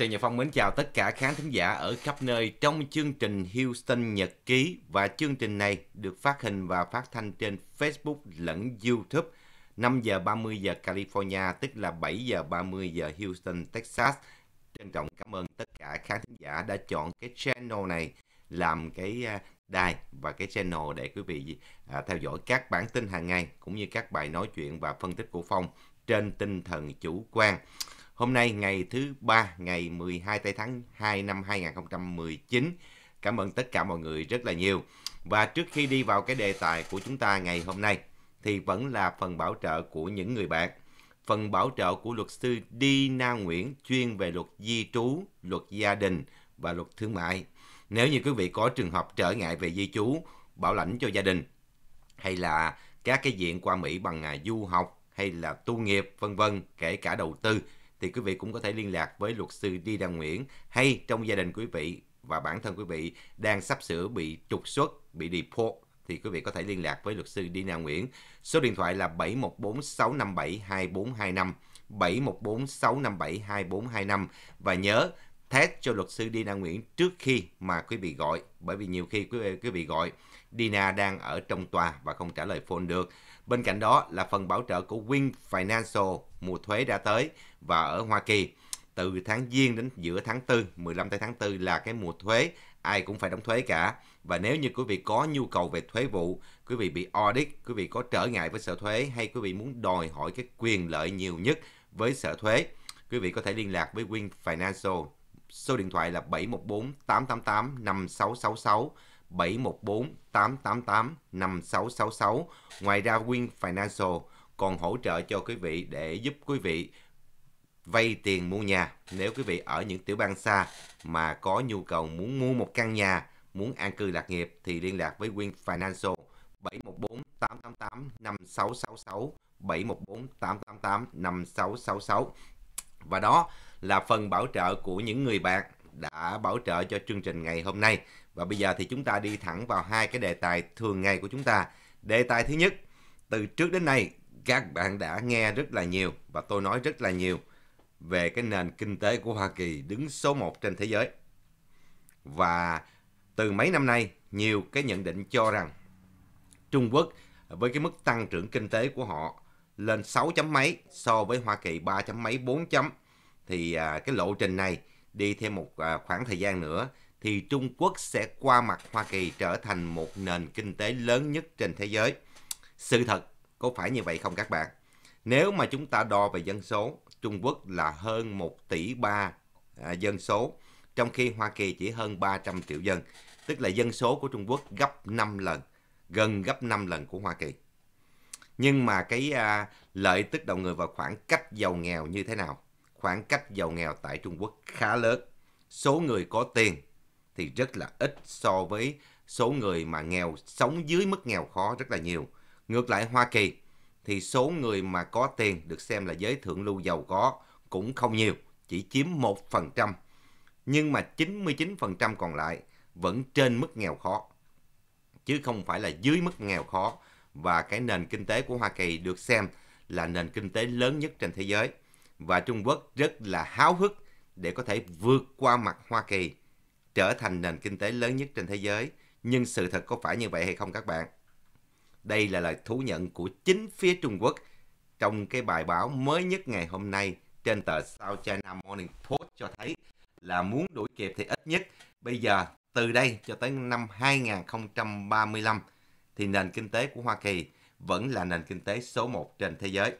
Trần Nhật Phong mến chào tất cả khán thính giả ở khắp nơi trong chương trình Houston Nhật Ký và chương trình này được phát hình và phát thanh trên Facebook lẫn YouTube 5 giờ 30 giờ California tức là 7 giờ 30 giờ Houston, Texas. Trân trọng cảm ơn tất cả khán thính giả đã chọn cái channel này làm cái à, đài và cái channel để quý vị à, theo dõi các bản tin hàng ngày cũng như các bài nói chuyện và phân tích của Phong trên tinh thần chủ quan. Hôm nay ngày thứ ba, ngày 12 tây tháng 2 năm 2019. Cảm ơn tất cả mọi người rất là nhiều. Và trước khi đi vào cái đề tài của chúng ta ngày hôm nay thì vẫn là phần bảo trợ của những người bạn. Phần bảo trợ của luật sư Đi Na Nguyễn chuyên về luật di trú, luật gia đình và luật thương mại. Nếu như quý vị có trường hợp trở ngại về di trú, bảo lãnh cho gia đình hay là các cái diện qua Mỹ bằng à, du học hay là tu nghiệp vân vân, kể cả đầu tư thì quý vị cũng có thể liên lạc với luật sư Đi Đăng Nguyễn hay trong gia đình quý vị và bản thân quý vị đang sắp sửa bị trục xuất, bị deport thì quý vị có thể liên lạc với luật sư Dina Nguyễn. Số điện thoại là 7146572425 7146572425 và nhớ test cho luật sư Dina Nguyễn trước khi mà quý vị gọi bởi vì nhiều khi quý vị, quý vị gọi Dina đang ở trong tòa và không trả lời phone được. Bên cạnh đó là phần bảo trợ của Win Financial mùa thuế đã tới và ở Hoa Kỳ từ tháng Giêng đến giữa tháng 4, 15 tới tháng 4 là cái mùa thuế, ai cũng phải đóng thuế cả. Và nếu như quý vị có nhu cầu về thuế vụ, quý vị bị audit, quý vị có trở ngại với sở thuế hay quý vị muốn đòi hỏi cái quyền lợi nhiều nhất với sở thuế, quý vị có thể liên lạc với Win Financial. Số điện thoại là 714 888 5666 714 888 5666. Ngoài ra Win Financial còn hỗ trợ cho quý vị để giúp quý vị vay tiền mua nhà. Nếu quý vị ở những tiểu bang xa mà có nhu cầu muốn mua một căn nhà, muốn an cư lạc nghiệp thì liên lạc với Win Financial 714 888 5666 714 888 5666. Và đó là phần bảo trợ của những người bạn đã bảo trợ cho chương trình ngày hôm nay. Và bây giờ thì chúng ta đi thẳng vào hai cái đề tài thường ngày của chúng ta. Đề tài thứ nhất, từ trước đến nay các bạn đã nghe rất là nhiều và tôi nói rất là nhiều về cái nền kinh tế của Hoa Kỳ đứng số 1 trên thế giới. Và từ mấy năm nay, nhiều cái nhận định cho rằng Trung Quốc với cái mức tăng trưởng kinh tế của họ lên 6 chấm mấy so với Hoa Kỳ 3 chấm mấy 4 chấm thì à, cái lộ trình này đi thêm một à, khoảng thời gian nữa thì Trung Quốc sẽ qua mặt Hoa Kỳ trở thành một nền kinh tế lớn nhất trên thế giới. Sự thật có phải như vậy không các bạn? Nếu mà chúng ta đo về dân số, Trung Quốc là hơn 1 tỷ 3 à, dân số, trong khi Hoa Kỳ chỉ hơn 300 triệu dân, tức là dân số của Trung Quốc gấp 5 lần, gần gấp 5 lần của Hoa Kỳ. Nhưng mà cái à, lợi tức đầu người và khoảng cách giàu nghèo như thế nào? Khoảng cách giàu nghèo tại Trung Quốc khá lớn. Số người có tiền thì rất là ít so với số người mà nghèo sống dưới mức nghèo khó rất là nhiều. Ngược lại Hoa Kỳ thì số người mà có tiền được xem là giới thượng lưu giàu có cũng không nhiều, chỉ chiếm 1%. Nhưng mà 99% còn lại vẫn trên mức nghèo khó, chứ không phải là dưới mức nghèo khó. Và cái nền kinh tế của Hoa Kỳ được xem là nền kinh tế lớn nhất trên thế giới. Và Trung Quốc rất là háo hức để có thể vượt qua mặt Hoa Kỳ trở thành nền kinh tế lớn nhất trên thế giới. Nhưng sự thật có phải như vậy hay không các bạn? Đây là lời thú nhận của chính phía Trung Quốc trong cái bài báo mới nhất ngày hôm nay trên tờ South China Morning Post cho thấy là muốn đuổi kịp thì ít nhất bây giờ từ đây cho tới năm 2035 thì nền kinh tế của Hoa Kỳ vẫn là nền kinh tế số 1 trên thế giới.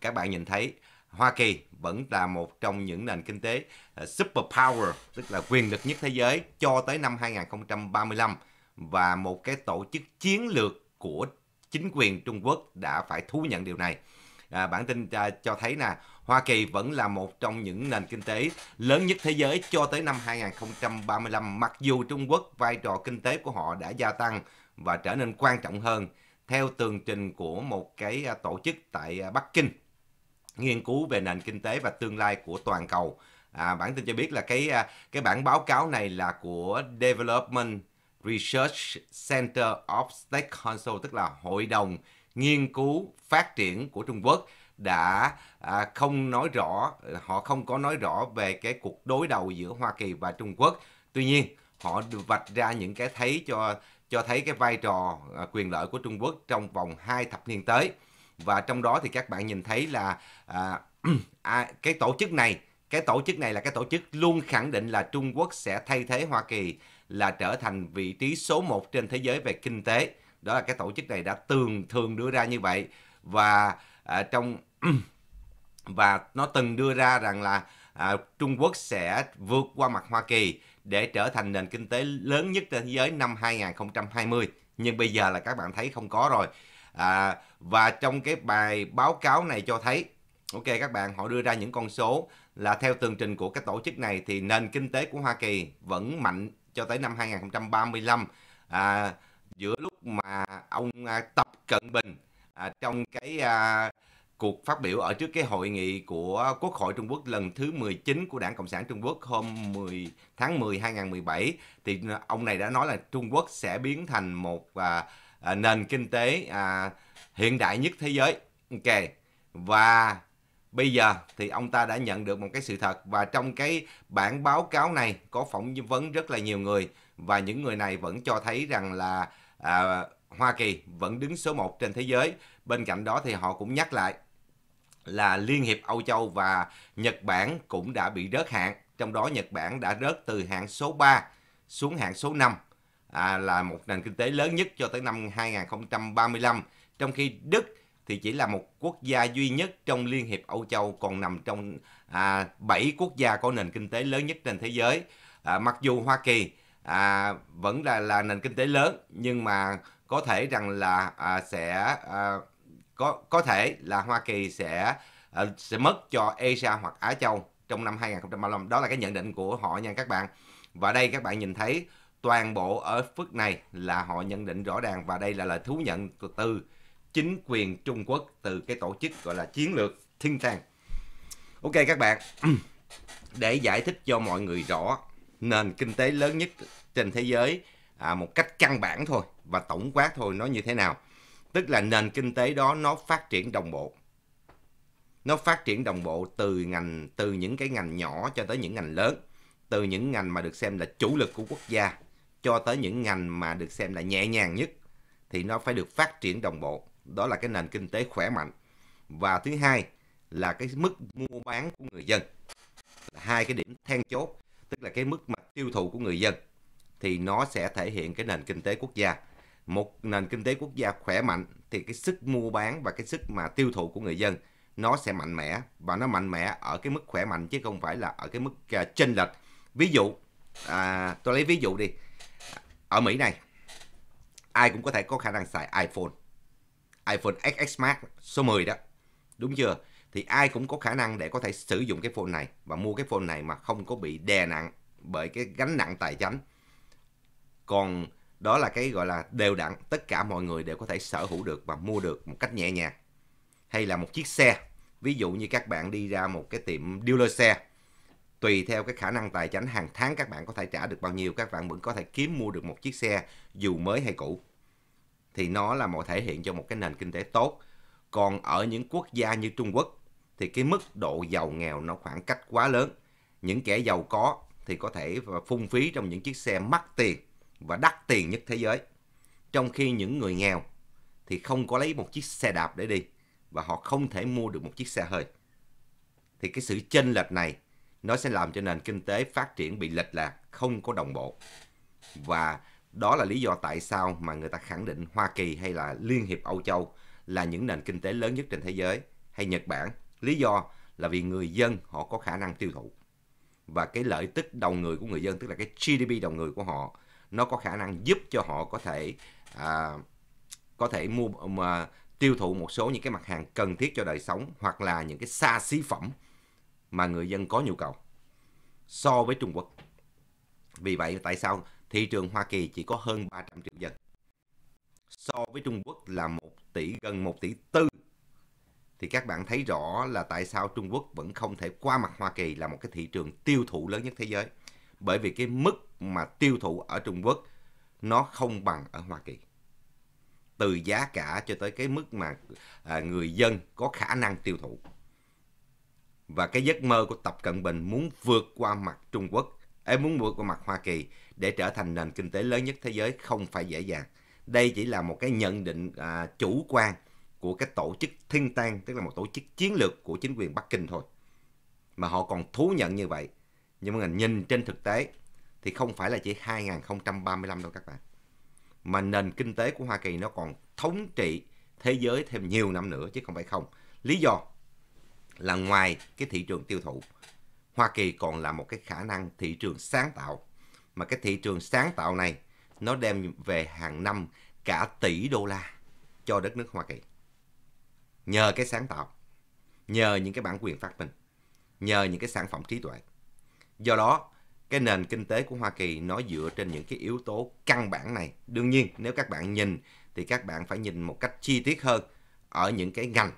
Các bạn nhìn thấy Hoa Kỳ vẫn là một trong những nền kinh tế ờ, superpower tức là quyền lực nhất thế giới cho tới năm 2035 và một cái tổ chức chiến lược của chính quyền Trung Quốc đã phải thú nhận điều này. À, bản tin à, cho thấy là Hoa Kỳ vẫn là một trong những nền kinh tế lớn nhất thế giới cho tới năm 2035 mặc dù Trung Quốc vai trò kinh tế của họ đã gia tăng và trở nên quan trọng hơn theo tường trình của một cái à, tổ chức tại à, Bắc Kinh nghiên cứu về nền kinh tế và tương lai của toàn cầu. À, bản tin cho biết là cái à, cái bản báo cáo này là của Development Research Center of State Council tức là hội đồng nghiên cứu phát triển của Trung Quốc đã à, không nói rõ họ không có nói rõ về cái cuộc đối đầu giữa Hoa Kỳ và Trung Quốc. Tuy nhiên, họ vạch ra những cái thấy cho cho thấy cái vai trò à, quyền lợi của Trung Quốc trong vòng hai thập niên tới và trong đó thì các bạn nhìn thấy là à, à, cái tổ chức này cái tổ chức này là cái tổ chức luôn khẳng định là Trung Quốc sẽ thay thế Hoa Kỳ là trở thành vị trí số 1 trên thế giới về kinh tế. Đó là cái tổ chức này đã thường thường đưa ra như vậy và à, trong và nó từng đưa ra rằng là à, Trung Quốc sẽ vượt qua mặt Hoa Kỳ để trở thành nền kinh tế lớn nhất trên thế giới năm 2020. Nhưng bây giờ là các bạn thấy không có rồi à, và trong cái bài báo cáo này cho thấy ok các bạn họ đưa ra những con số là theo tường trình của các tổ chức này thì nền kinh tế của Hoa Kỳ vẫn mạnh cho tới năm 2035 à, giữa lúc mà ông à, Tập Cận Bình à, trong cái à, cuộc phát biểu ở trước cái hội nghị của Quốc hội Trung Quốc lần thứ 19 của Đảng Cộng sản Trung Quốc hôm 10 tháng 10 2017 thì à, ông này đã nói là Trung Quốc sẽ biến thành một à, À, nền kinh tế à, hiện đại nhất thế giới. Ok. Và bây giờ thì ông ta đã nhận được một cái sự thật và trong cái bản báo cáo này có phỏng vấn rất là nhiều người và những người này vẫn cho thấy rằng là à, Hoa Kỳ vẫn đứng số 1 trên thế giới. Bên cạnh đó thì họ cũng nhắc lại là Liên hiệp Âu Châu và Nhật Bản cũng đã bị rớt hạng, trong đó Nhật Bản đã rớt từ hạng số 3 xuống hạng số 5 à, là một nền kinh tế lớn nhất cho tới năm 2035, trong khi Đức thì chỉ là một quốc gia duy nhất trong Liên hiệp Âu Châu còn nằm trong à, 7 quốc gia có nền kinh tế lớn nhất trên thế giới. À, mặc dù Hoa Kỳ à, vẫn là là nền kinh tế lớn nhưng mà có thể rằng là à, sẽ à, có có thể là Hoa Kỳ sẽ à, sẽ mất cho Asia hoặc Á Châu trong năm 2035. Đó là cái nhận định của họ nha các bạn. Và đây các bạn nhìn thấy toàn bộ ở phức này là họ nhận định rõ ràng và đây là lời thú nhận từ chính quyền Trung Quốc từ cái tổ chức gọi là chiến lược thiên tank. Ok các bạn, để giải thích cho mọi người rõ nền kinh tế lớn nhất trên thế giới à, một cách căn bản thôi và tổng quát thôi nó như thế nào. Tức là nền kinh tế đó nó phát triển đồng bộ. Nó phát triển đồng bộ từ ngành từ những cái ngành nhỏ cho tới những ngành lớn, từ những ngành mà được xem là chủ lực của quốc gia cho tới những ngành mà được xem là nhẹ nhàng nhất thì nó phải được phát triển đồng bộ. Đó là cái nền kinh tế khỏe mạnh. Và thứ hai là cái mức mua bán của người dân. Là hai cái điểm then chốt, tức là cái mức mà tiêu thụ của người dân thì nó sẽ thể hiện cái nền kinh tế quốc gia. Một nền kinh tế quốc gia khỏe mạnh thì cái sức mua bán và cái sức mà tiêu thụ của người dân nó sẽ mạnh mẽ và nó mạnh mẽ ở cái mức khỏe mạnh chứ không phải là ở cái mức à, chênh lệch. Ví dụ, à, tôi lấy ví dụ đi, ở Mỹ này ai cũng có thể có khả năng xài iPhone iPhone XS Max số 10 đó đúng chưa thì ai cũng có khả năng để có thể sử dụng cái phone này và mua cái phone này mà không có bị đè nặng bởi cái gánh nặng tài chính còn đó là cái gọi là đều đặn tất cả mọi người đều có thể sở hữu được và mua được một cách nhẹ nhàng hay là một chiếc xe ví dụ như các bạn đi ra một cái tiệm dealer xe tùy theo cái khả năng tài chính hàng tháng các bạn có thể trả được bao nhiêu các bạn vẫn có thể kiếm mua được một chiếc xe dù mới hay cũ thì nó là một thể hiện cho một cái nền kinh tế tốt còn ở những quốc gia như Trung Quốc thì cái mức độ giàu nghèo nó khoảng cách quá lớn những kẻ giàu có thì có thể phung phí trong những chiếc xe mắc tiền và đắt tiền nhất thế giới trong khi những người nghèo thì không có lấy một chiếc xe đạp để đi và họ không thể mua được một chiếc xe hơi thì cái sự chênh lệch này nó sẽ làm cho nền kinh tế phát triển bị lệch lạc, không có đồng bộ. Và đó là lý do tại sao mà người ta khẳng định Hoa Kỳ hay là Liên hiệp Âu Châu là những nền kinh tế lớn nhất trên thế giới hay Nhật Bản. Lý do là vì người dân họ có khả năng tiêu thụ và cái lợi tức đầu người của người dân tức là cái GDP đầu người của họ nó có khả năng giúp cho họ có thể à, có thể mua mà tiêu thụ một số những cái mặt hàng cần thiết cho đời sống hoặc là những cái xa xí phẩm mà người dân có nhu cầu so với Trung Quốc. Vì vậy tại sao thị trường Hoa Kỳ chỉ có hơn 300 triệu dân so với Trung Quốc là 1 tỷ gần 1 tỷ tư thì các bạn thấy rõ là tại sao Trung Quốc vẫn không thể qua mặt Hoa Kỳ là một cái thị trường tiêu thụ lớn nhất thế giới bởi vì cái mức mà tiêu thụ ở Trung Quốc nó không bằng ở Hoa Kỳ từ giá cả cho tới cái mức mà à, người dân có khả năng tiêu thụ và cái giấc mơ của Tập Cận Bình muốn vượt qua mặt Trung Quốc, em muốn vượt qua mặt Hoa Kỳ để trở thành nền kinh tế lớn nhất thế giới không phải dễ dàng. Đây chỉ là một cái nhận định à, chủ quan của cái tổ chức Thiên Tan, tức là một tổ chức chiến lược của chính quyền Bắc Kinh thôi. Mà họ còn thú nhận như vậy. Nhưng mà nhìn trên thực tế thì không phải là chỉ 2035 đâu các bạn. Mà nền kinh tế của Hoa Kỳ nó còn thống trị thế giới thêm nhiều năm nữa chứ không phải không. Lý do là ngoài cái thị trường tiêu thụ, Hoa Kỳ còn là một cái khả năng thị trường sáng tạo. Mà cái thị trường sáng tạo này nó đem về hàng năm cả tỷ đô la cho đất nước Hoa Kỳ. Nhờ cái sáng tạo, nhờ những cái bản quyền phát minh, nhờ những cái sản phẩm trí tuệ. Do đó, cái nền kinh tế của Hoa Kỳ nó dựa trên những cái yếu tố căn bản này. Đương nhiên, nếu các bạn nhìn thì các bạn phải nhìn một cách chi tiết hơn ở những cái ngành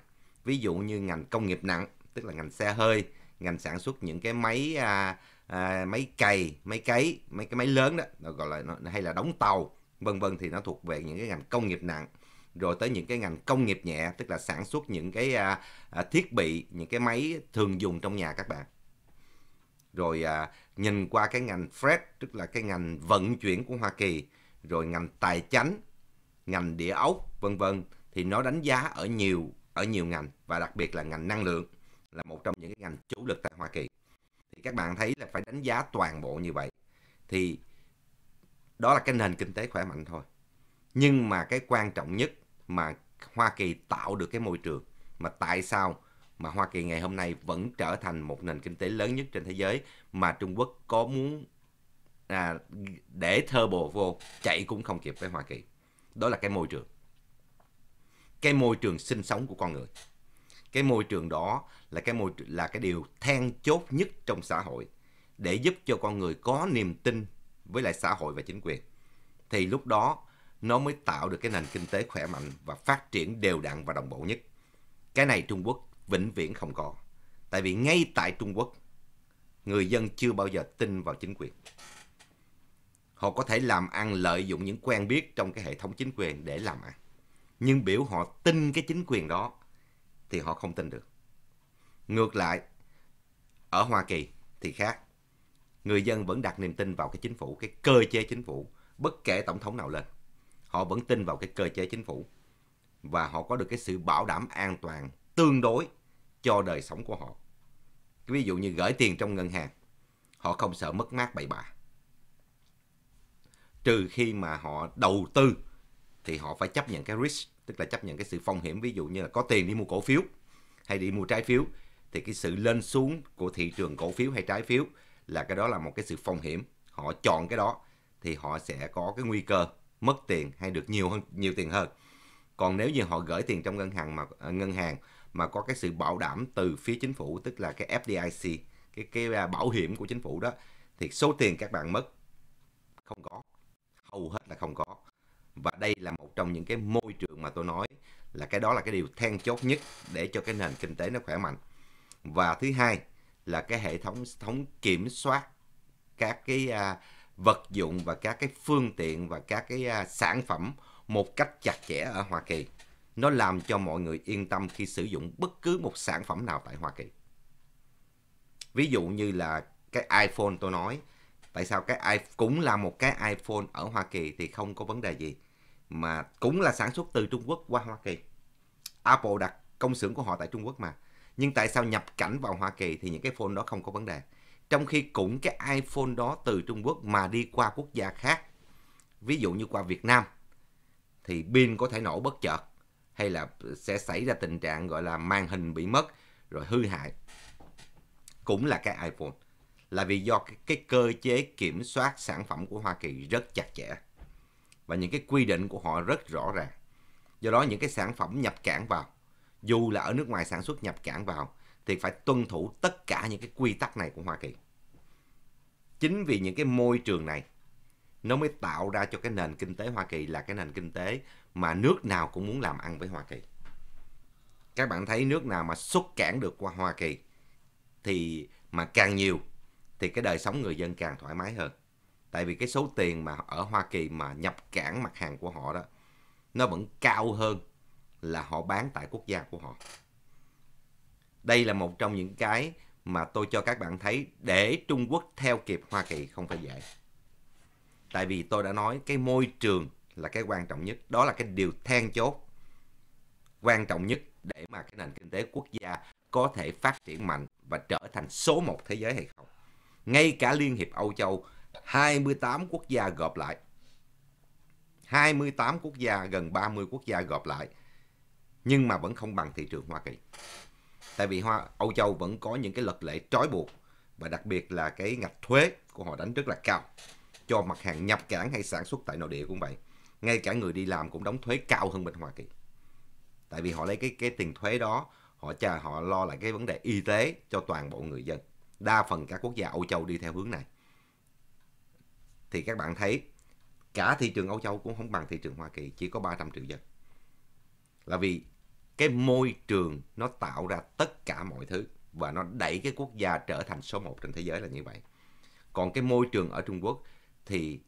ví dụ như ngành công nghiệp nặng tức là ngành xe hơi ngành sản xuất những cái máy à, à, máy cày máy cấy mấy cái máy lớn đó nó gọi là nó, hay là đóng tàu vân vân thì nó thuộc về những cái ngành công nghiệp nặng rồi tới những cái ngành công nghiệp nhẹ tức là sản xuất những cái à, à, thiết bị những cái máy thường dùng trong nhà các bạn rồi à, nhìn qua cái ngành freight tức là cái ngành vận chuyển của Hoa Kỳ rồi ngành tài chánh ngành địa ốc vân vân thì nó đánh giá ở nhiều ở nhiều ngành và đặc biệt là ngành năng lượng là một trong những cái ngành chủ lực tại Hoa Kỳ. Thì các bạn thấy là phải đánh giá toàn bộ như vậy. Thì đó là cái nền kinh tế khỏe mạnh thôi. Nhưng mà cái quan trọng nhất mà Hoa Kỳ tạo được cái môi trường mà tại sao mà Hoa Kỳ ngày hôm nay vẫn trở thành một nền kinh tế lớn nhất trên thế giới mà Trung Quốc có muốn à, để thơ bồ vô chạy cũng không kịp với Hoa Kỳ. Đó là cái môi trường cái môi trường sinh sống của con người cái môi trường đó là cái môi là cái điều then chốt nhất trong xã hội để giúp cho con người có niềm tin với lại xã hội và chính quyền thì lúc đó nó mới tạo được cái nền kinh tế khỏe mạnh và phát triển đều đặn và đồng bộ nhất cái này Trung Quốc vĩnh viễn không có tại vì ngay tại Trung Quốc người dân chưa bao giờ tin vào chính quyền họ có thể làm ăn lợi dụng những quen biết trong cái hệ thống chính quyền để làm ăn nhưng biểu họ tin cái chính quyền đó thì họ không tin được. Ngược lại, ở Hoa Kỳ thì khác. Người dân vẫn đặt niềm tin vào cái chính phủ, cái cơ chế chính phủ, bất kể tổng thống nào lên. Họ vẫn tin vào cái cơ chế chính phủ và họ có được cái sự bảo đảm an toàn tương đối cho đời sống của họ. Ví dụ như gửi tiền trong ngân hàng, họ không sợ mất mát bậy bạ. Trừ khi mà họ đầu tư thì họ phải chấp nhận cái risk tức là chấp nhận cái sự phong hiểm ví dụ như là có tiền đi mua cổ phiếu hay đi mua trái phiếu thì cái sự lên xuống của thị trường cổ phiếu hay trái phiếu là cái đó là một cái sự phong hiểm họ chọn cái đó thì họ sẽ có cái nguy cơ mất tiền hay được nhiều hơn nhiều tiền hơn còn nếu như họ gửi tiền trong ngân hàng mà à, ngân hàng mà có cái sự bảo đảm từ phía chính phủ tức là cái FDIC cái cái à, bảo hiểm của chính phủ đó thì số tiền các bạn mất không có hầu hết là không có và đây là một trong những cái môi trường mà tôi nói là cái đó là cái điều then chốt nhất để cho cái nền kinh tế nó khỏe mạnh và thứ hai là cái hệ thống thống kiểm soát các cái à, vật dụng và các cái phương tiện và các cái à, sản phẩm một cách chặt chẽ ở Hoa Kỳ nó làm cho mọi người yên tâm khi sử dụng bất cứ một sản phẩm nào tại Hoa Kỳ ví dụ như là cái iPhone tôi nói tại sao cái iPhone cũng là một cái iPhone ở Hoa Kỳ thì không có vấn đề gì mà cũng là sản xuất từ Trung Quốc qua Hoa Kỳ. Apple đặt công xưởng của họ tại Trung Quốc mà. Nhưng tại sao nhập cảnh vào Hoa Kỳ thì những cái phone đó không có vấn đề. Trong khi cũng cái iPhone đó từ Trung Quốc mà đi qua quốc gia khác, ví dụ như qua Việt Nam, thì pin có thể nổ bất chợt hay là sẽ xảy ra tình trạng gọi là màn hình bị mất rồi hư hại. Cũng là cái iPhone là vì do cái, cái cơ chế kiểm soát sản phẩm của Hoa Kỳ rất chặt chẽ và những cái quy định của họ rất rõ ràng. Do đó những cái sản phẩm nhập cảng vào, dù là ở nước ngoài sản xuất nhập cảng vào, thì phải tuân thủ tất cả những cái quy tắc này của Hoa Kỳ. Chính vì những cái môi trường này, nó mới tạo ra cho cái nền kinh tế Hoa Kỳ là cái nền kinh tế mà nước nào cũng muốn làm ăn với Hoa Kỳ. Các bạn thấy nước nào mà xuất cảng được qua Hoa Kỳ thì mà càng nhiều thì cái đời sống người dân càng thoải mái hơn tại vì cái số tiền mà ở Hoa Kỳ mà nhập cảng mặt hàng của họ đó nó vẫn cao hơn là họ bán tại quốc gia của họ. Đây là một trong những cái mà tôi cho các bạn thấy để Trung Quốc theo kịp Hoa Kỳ không phải dễ. Tại vì tôi đã nói cái môi trường là cái quan trọng nhất, đó là cái điều then chốt quan trọng nhất để mà cái nền kinh tế quốc gia có thể phát triển mạnh và trở thành số một thế giới hay không. Ngay cả Liên hiệp Âu Châu 28 quốc gia gộp lại. 28 quốc gia, gần 30 quốc gia gộp lại. Nhưng mà vẫn không bằng thị trường Hoa Kỳ. Tại vì Hoa, Âu Châu vẫn có những cái luật lệ trói buộc và đặc biệt là cái ngạch thuế của họ đánh rất là cao cho mặt hàng nhập cảng hay sản xuất tại nội địa cũng vậy. Ngay cả người đi làm cũng đóng thuế cao hơn bên Hoa Kỳ. Tại vì họ lấy cái cái tiền thuế đó họ cha họ lo lại cái vấn đề y tế cho toàn bộ người dân. Đa phần các quốc gia Âu Châu đi theo hướng này thì các bạn thấy cả thị trường Âu Châu cũng không bằng thị trường Hoa Kỳ, chỉ có 300 triệu dân. Là vì cái môi trường nó tạo ra tất cả mọi thứ và nó đẩy cái quốc gia trở thành số 1 trên thế giới là như vậy. Còn cái môi trường ở Trung Quốc thì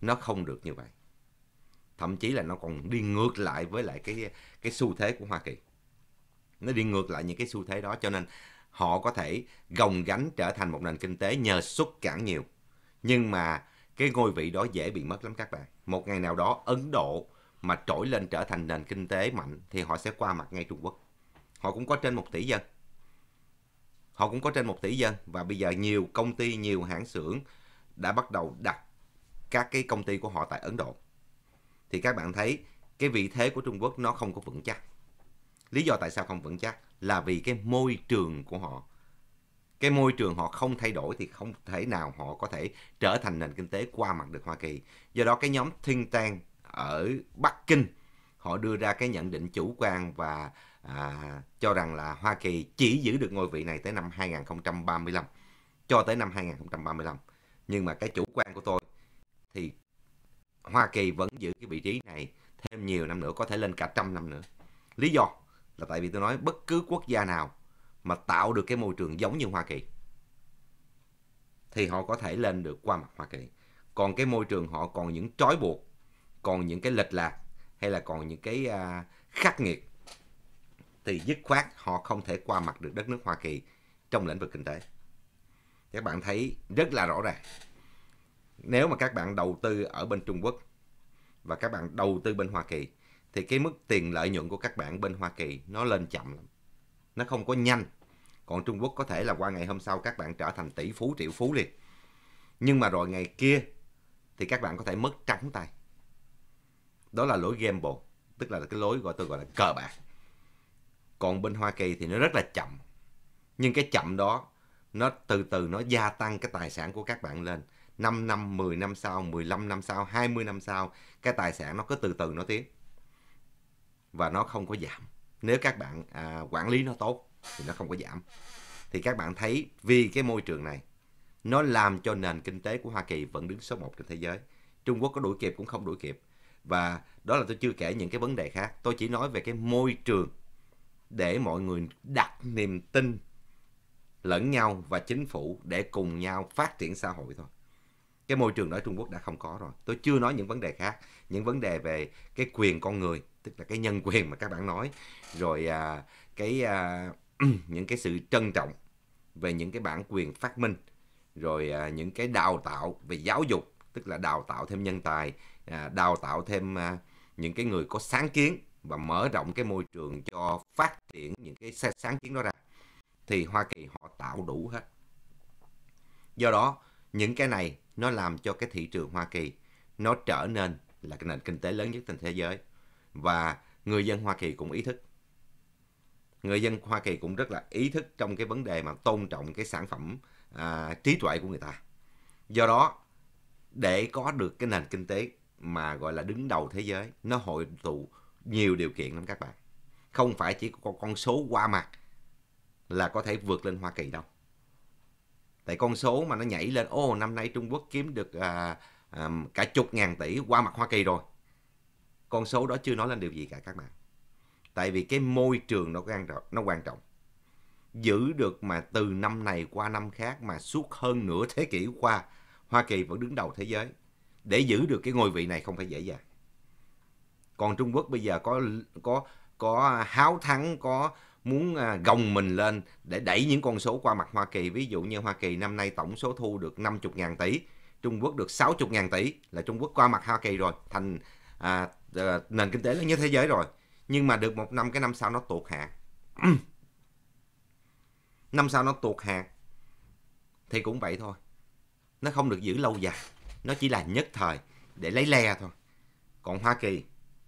nó không được như vậy. Thậm chí là nó còn đi ngược lại với lại cái cái xu thế của Hoa Kỳ. Nó đi ngược lại những cái xu thế đó cho nên họ có thể gồng gánh trở thành một nền kinh tế nhờ xuất cảng nhiều. Nhưng mà cái ngôi vị đó dễ bị mất lắm các bạn một ngày nào đó ấn độ mà trỗi lên trở thành nền kinh tế mạnh thì họ sẽ qua mặt ngay trung quốc họ cũng có trên một tỷ dân họ cũng có trên một tỷ dân và bây giờ nhiều công ty nhiều hãng xưởng đã bắt đầu đặt các cái công ty của họ tại ấn độ thì các bạn thấy cái vị thế của trung quốc nó không có vững chắc lý do tại sao không vững chắc là vì cái môi trường của họ cái môi trường họ không thay đổi thì không thể nào họ có thể trở thành nền kinh tế qua mặt được Hoa Kỳ. Do đó cái nhóm think tank ở Bắc Kinh họ đưa ra cái nhận định chủ quan và à, cho rằng là Hoa Kỳ chỉ giữ được ngôi vị này tới năm 2035 cho tới năm 2035. Nhưng mà cái chủ quan của tôi thì Hoa Kỳ vẫn giữ cái vị trí này thêm nhiều năm nữa có thể lên cả trăm năm nữa. Lý do là tại vì tôi nói bất cứ quốc gia nào mà tạo được cái môi trường giống như Hoa Kỳ thì họ có thể lên được qua mặt Hoa Kỳ. Còn cái môi trường họ còn những trói buộc, còn những cái lệch lạc hay là còn những cái uh, khắc nghiệt thì dứt khoát họ không thể qua mặt được đất nước Hoa Kỳ trong lĩnh vực kinh tế. Các bạn thấy rất là rõ ràng. Nếu mà các bạn đầu tư ở bên Trung Quốc và các bạn đầu tư bên Hoa Kỳ thì cái mức tiền lợi nhuận của các bạn bên Hoa Kỳ nó lên chậm lắm nó không có nhanh còn Trung Quốc có thể là qua ngày hôm sau các bạn trở thành tỷ phú triệu phú liền nhưng mà rồi ngày kia thì các bạn có thể mất trắng tay đó là lỗi gamble tức là cái lối gọi tôi gọi là cờ bạc còn bên Hoa Kỳ thì nó rất là chậm nhưng cái chậm đó nó từ từ nó gia tăng cái tài sản của các bạn lên 5 năm, 10 năm sau, 15 năm sau, 20 năm sau, cái tài sản nó cứ từ từ nó tiến. Và nó không có giảm nếu các bạn à, quản lý nó tốt thì nó không có giảm thì các bạn thấy vì cái môi trường này nó làm cho nền kinh tế của Hoa Kỳ vẫn đứng số 1 trên thế giới Trung Quốc có đuổi kịp cũng không đuổi kịp và đó là tôi chưa kể những cái vấn đề khác tôi chỉ nói về cái môi trường để mọi người đặt niềm tin lẫn nhau và chính phủ để cùng nhau phát triển xã hội thôi cái môi trường đó Trung Quốc đã không có rồi tôi chưa nói những vấn đề khác những vấn đề về cái quyền con người tức là cái nhân quyền mà các bạn nói rồi à, cái à, những cái sự trân trọng về những cái bản quyền phát minh rồi à, những cái đào tạo về giáo dục tức là đào tạo thêm nhân tài à, đào tạo thêm à, những cái người có sáng kiến và mở rộng cái môi trường cho phát triển những cái sáng kiến đó ra thì Hoa Kỳ họ tạo đủ hết do đó những cái này nó làm cho cái thị trường Hoa Kỳ nó trở nên là cái nền kinh tế lớn nhất trên thế giới và người dân Hoa Kỳ cũng ý thức. Người dân Hoa Kỳ cũng rất là ý thức trong cái vấn đề mà tôn trọng cái sản phẩm à, trí tuệ của người ta. Do đó để có được cái nền kinh tế mà gọi là đứng đầu thế giới nó hội tụ nhiều điều kiện lắm các bạn. Không phải chỉ có con số qua mặt là có thể vượt lên Hoa Kỳ đâu tại con số mà nó nhảy lên ô năm nay Trung Quốc kiếm được à, à, cả chục ngàn tỷ qua mặt Hoa Kỳ rồi con số đó chưa nói lên điều gì cả các bạn tại vì cái môi trường nó quan trọng nó quan trọng giữ được mà từ năm này qua năm khác mà suốt hơn nửa thế kỷ qua Hoa Kỳ vẫn đứng đầu thế giới để giữ được cái ngôi vị này không phải dễ dàng còn Trung Quốc bây giờ có có có háo thắng có muốn à, gồng mình lên để đẩy những con số qua mặt Hoa Kỳ. Ví dụ như Hoa Kỳ năm nay tổng số thu được 50.000 tỷ, Trung Quốc được 60.000 tỷ là Trung Quốc qua mặt Hoa Kỳ rồi, thành à, à, nền kinh tế lớn nhất thế giới rồi. Nhưng mà được một năm cái năm sau nó tuột hạng. năm sau nó tuột hạng thì cũng vậy thôi. Nó không được giữ lâu dài, nó chỉ là nhất thời để lấy le thôi. Còn Hoa Kỳ,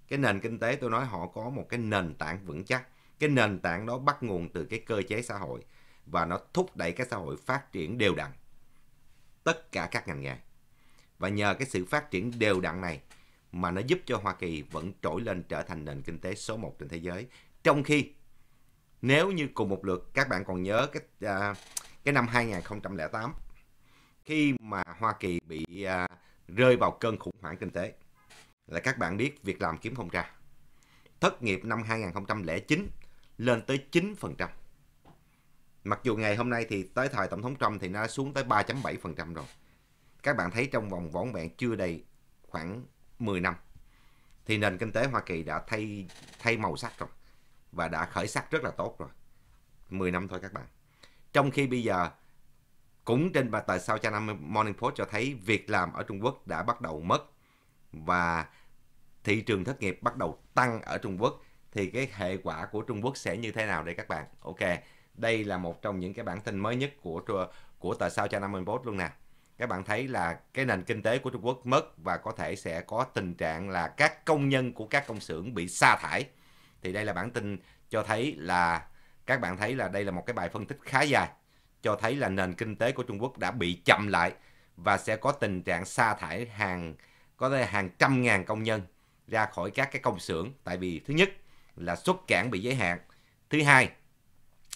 cái nền kinh tế tôi nói họ có một cái nền tảng vững chắc cái nền tảng đó bắt nguồn từ cái cơ chế xã hội và nó thúc đẩy cái xã hội phát triển đều đặn tất cả các ngành nghề và nhờ cái sự phát triển đều đặn này mà nó giúp cho Hoa Kỳ vẫn trỗi lên trở thành nền kinh tế số 1 trên thế giới trong khi nếu như cùng một lượt các bạn còn nhớ cái à, cái năm 2008 khi mà Hoa Kỳ bị à, rơi vào cơn khủng hoảng kinh tế là các bạn biết việc làm kiếm không ra thất nghiệp năm 2009 lên tới 9%. Mặc dù ngày hôm nay thì tới thời Tổng thống Trump thì nó xuống tới 3.7% rồi. Các bạn thấy trong vòng vỏn vẹn chưa đầy khoảng 10 năm thì nền kinh tế Hoa Kỳ đã thay thay màu sắc rồi và đã khởi sắc rất là tốt rồi. 10 năm thôi các bạn. Trong khi bây giờ cũng trên bài tờ sau China Morning Post cho thấy việc làm ở Trung Quốc đã bắt đầu mất và thị trường thất nghiệp bắt đầu tăng ở Trung Quốc thì cái hệ quả của Trung Quốc sẽ như thế nào đây các bạn? Ok, đây là một trong những cái bản tin mới nhất của của tờ sao China Morning Post luôn nè. Các bạn thấy là cái nền kinh tế của Trung Quốc mất và có thể sẽ có tình trạng là các công nhân của các công xưởng bị sa thải. Thì đây là bản tin cho thấy là các bạn thấy là đây là một cái bài phân tích khá dài cho thấy là nền kinh tế của Trung Quốc đã bị chậm lại và sẽ có tình trạng sa thải hàng có thể hàng trăm ngàn công nhân ra khỏi các cái công xưởng tại vì thứ nhất là xuất cảng bị giới hạn. Thứ hai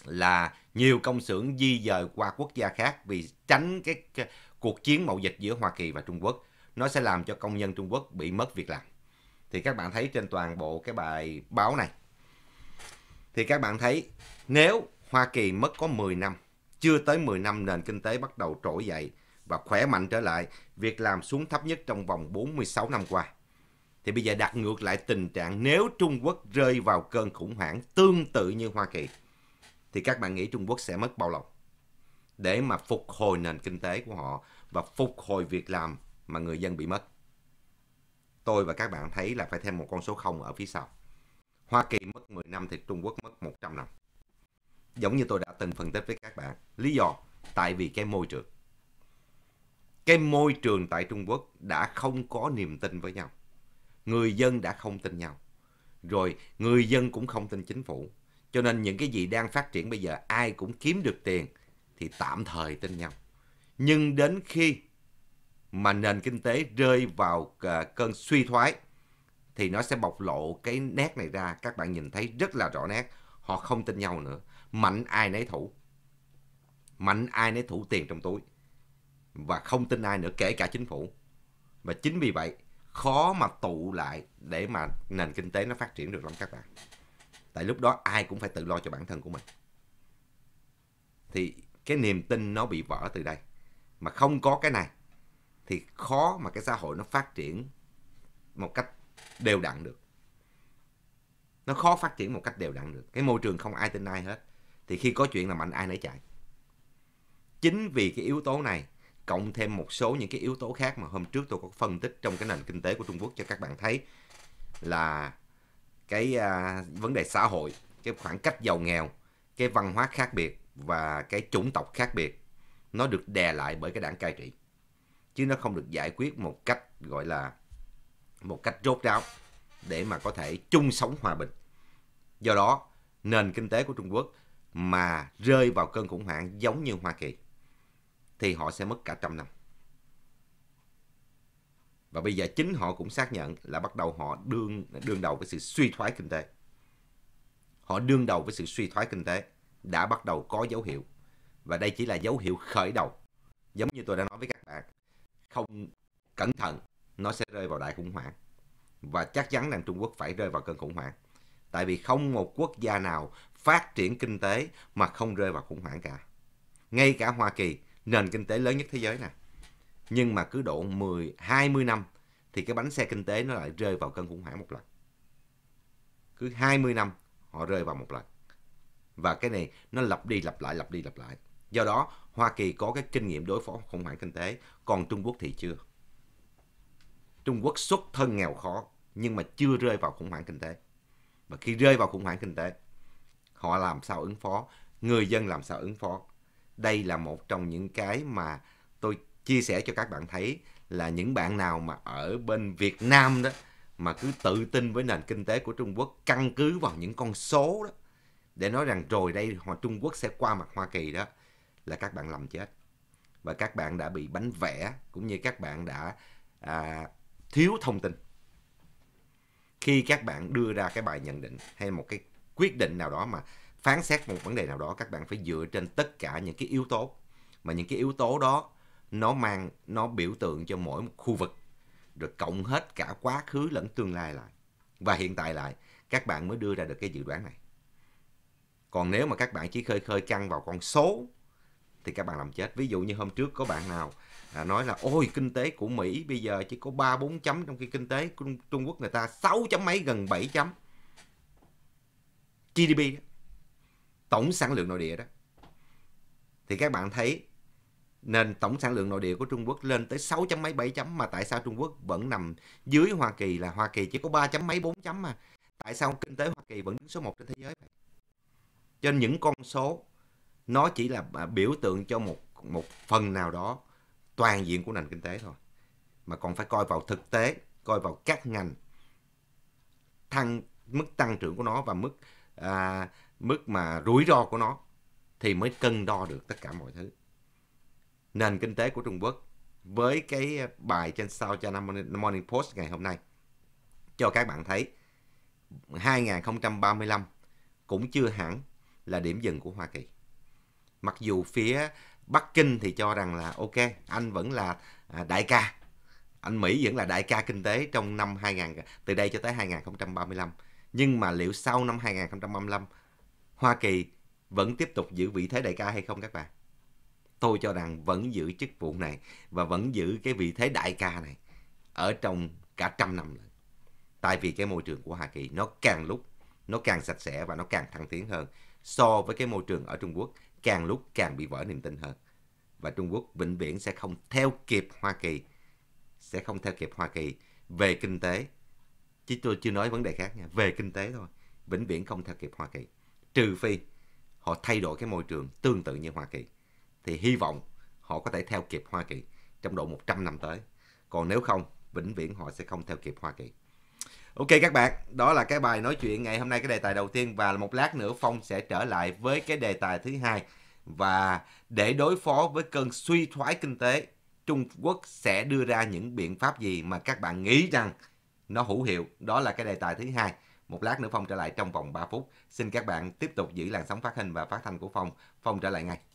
là nhiều công xưởng di dời qua quốc gia khác vì tránh cái, cuộc chiến mậu dịch giữa Hoa Kỳ và Trung Quốc. Nó sẽ làm cho công nhân Trung Quốc bị mất việc làm. Thì các bạn thấy trên toàn bộ cái bài báo này. Thì các bạn thấy nếu Hoa Kỳ mất có 10 năm, chưa tới 10 năm nền kinh tế bắt đầu trỗi dậy và khỏe mạnh trở lại, việc làm xuống thấp nhất trong vòng 46 năm qua. Thì bây giờ đặt ngược lại tình trạng nếu Trung Quốc rơi vào cơn khủng hoảng tương tự như Hoa Kỳ, thì các bạn nghĩ Trung Quốc sẽ mất bao lâu? Để mà phục hồi nền kinh tế của họ và phục hồi việc làm mà người dân bị mất. Tôi và các bạn thấy là phải thêm một con số 0 ở phía sau. Hoa Kỳ mất 10 năm thì Trung Quốc mất 100 năm. Giống như tôi đã từng phân tích với các bạn. Lý do tại vì cái môi trường. Cái môi trường tại Trung Quốc đã không có niềm tin với nhau người dân đã không tin nhau. Rồi người dân cũng không tin chính phủ. Cho nên những cái gì đang phát triển bây giờ ai cũng kiếm được tiền thì tạm thời tin nhau. Nhưng đến khi mà nền kinh tế rơi vào ờ, cơn suy thoái thì nó sẽ bộc lộ cái nét này ra. Các bạn nhìn thấy rất là rõ nét. Họ không tin nhau nữa. Mạnh ai nấy thủ. Mạnh ai nấy thủ tiền trong túi. Và không tin ai nữa kể cả chính phủ. Và chính vì vậy khó mà tụ lại để mà nền kinh tế nó phát triển được lắm các bạn tại lúc đó ai cũng phải tự lo cho bản thân của mình thì cái niềm tin nó bị vỡ từ đây mà không có cái này thì khó mà cái xã hội nó phát triển một cách đều đặn được nó khó phát triển một cách đều đặn được cái môi trường không ai tin ai hết thì khi có chuyện là mạnh ai nấy chạy chính vì cái yếu tố này cộng thêm một số những cái yếu tố khác mà hôm trước tôi có phân tích trong cái nền kinh tế của Trung Quốc cho các bạn thấy là cái à, vấn đề xã hội, cái khoảng cách giàu nghèo, cái văn hóa khác biệt và cái chủng tộc khác biệt nó được đè lại bởi cái đảng cai trị chứ nó không được giải quyết một cách gọi là một cách rốt ráo để mà có thể chung sống hòa bình. Do đó, nền kinh tế của Trung Quốc mà rơi vào cơn khủng hoảng giống như Hoa Kỳ thì họ sẽ mất cả trăm năm. Và bây giờ chính họ cũng xác nhận là bắt đầu họ đương đương đầu với sự suy thoái kinh tế. Họ đương đầu với sự suy thoái kinh tế đã bắt đầu có dấu hiệu. Và đây chỉ là dấu hiệu khởi đầu. Giống như tôi đã nói với các bạn, không cẩn thận nó sẽ rơi vào đại khủng hoảng. Và chắc chắn rằng Trung Quốc phải rơi vào cơn khủng hoảng. Tại vì không một quốc gia nào phát triển kinh tế mà không rơi vào khủng hoảng cả. Ngay cả Hoa Kỳ nền kinh tế lớn nhất thế giới nè nhưng mà cứ độ 10 20 năm thì cái bánh xe kinh tế nó lại rơi vào cơn khủng hoảng một lần cứ 20 năm họ rơi vào một lần và cái này nó lặp đi lặp lại lặp đi lặp lại do đó Hoa Kỳ có cái kinh nghiệm đối phó khủng hoảng kinh tế còn Trung Quốc thì chưa Trung Quốc xuất thân nghèo khó nhưng mà chưa rơi vào khủng hoảng kinh tế và khi rơi vào khủng hoảng kinh tế họ làm sao ứng phó người dân làm sao ứng phó đây là một trong những cái mà tôi chia sẻ cho các bạn thấy là những bạn nào mà ở bên Việt Nam đó mà cứ tự tin với nền kinh tế của Trung Quốc căn cứ vào những con số đó để nói rằng rồi đây họ Trung Quốc sẽ qua mặt Hoa Kỳ đó là các bạn lầm chết và các bạn đã bị bánh vẽ cũng như các bạn đã à, thiếu thông tin khi các bạn đưa ra cái bài nhận định hay một cái quyết định nào đó mà phán xét một vấn đề nào đó các bạn phải dựa trên tất cả những cái yếu tố mà những cái yếu tố đó nó mang nó biểu tượng cho mỗi một khu vực rồi cộng hết cả quá khứ lẫn tương lai lại và hiện tại lại các bạn mới đưa ra được cái dự đoán này còn nếu mà các bạn chỉ khơi khơi căng vào con số thì các bạn làm chết ví dụ như hôm trước có bạn nào à, nói là ôi kinh tế của Mỹ bây giờ chỉ có 3 4 chấm trong khi kinh tế của Trung Quốc người ta 6 chấm mấy gần 7 chấm GDP tổng sản lượng nội địa đó thì các bạn thấy nên tổng sản lượng nội địa của Trung Quốc lên tới 6 chấm mấy 7 chấm mà tại sao Trung Quốc vẫn nằm dưới Hoa Kỳ là Hoa Kỳ chỉ có 3 chấm mấy 4 chấm mà. Tại sao kinh tế Hoa Kỳ vẫn đứng số 1 trên thế giới vậy? Cho những con số nó chỉ là biểu tượng cho một một phần nào đó toàn diện của nền kinh tế thôi. Mà còn phải coi vào thực tế, coi vào các ngành thăng mức tăng trưởng của nó và mức à, mức mà rủi ro của nó thì mới cân đo được tất cả mọi thứ. Nền kinh tế của Trung Quốc với cái bài trên sau China Morning Post ngày hôm nay cho các bạn thấy 2035 cũng chưa hẳn là điểm dừng của Hoa Kỳ. Mặc dù phía Bắc Kinh thì cho rằng là ok, anh vẫn là à, đại ca, anh Mỹ vẫn là đại ca kinh tế trong năm 2000 từ đây cho tới 2035. Nhưng mà liệu sau năm 2035 Hoa Kỳ vẫn tiếp tục giữ vị thế đại ca hay không các bạn? Tôi cho rằng vẫn giữ chức vụ này và vẫn giữ cái vị thế đại ca này ở trong cả trăm năm nữa. Tại vì cái môi trường của Hoa Kỳ nó càng lúc nó càng sạch sẽ và nó càng thăng tiến hơn so với cái môi trường ở Trung Quốc càng lúc càng bị vỡ niềm tin hơn. Và Trung Quốc vĩnh viễn sẽ không theo kịp Hoa Kỳ, sẽ không theo kịp Hoa Kỳ về kinh tế. Chứ tôi chưa nói vấn đề khác nha, về kinh tế thôi, vĩnh viễn không theo kịp Hoa Kỳ trừ phi họ thay đổi cái môi trường tương tự như Hoa Kỳ. Thì hy vọng họ có thể theo kịp Hoa Kỳ trong độ 100 năm tới. Còn nếu không, vĩnh viễn họ sẽ không theo kịp Hoa Kỳ. Ok các bạn, đó là cái bài nói chuyện ngày hôm nay cái đề tài đầu tiên và một lát nữa Phong sẽ trở lại với cái đề tài thứ hai và để đối phó với cơn suy thoái kinh tế, Trung Quốc sẽ đưa ra những biện pháp gì mà các bạn nghĩ rằng nó hữu hiệu, đó là cái đề tài thứ hai. Một lát nữa Phong trở lại trong vòng 3 phút. Xin các bạn tiếp tục giữ làn sóng phát hình và phát thanh của Phong. Phong trở lại ngay.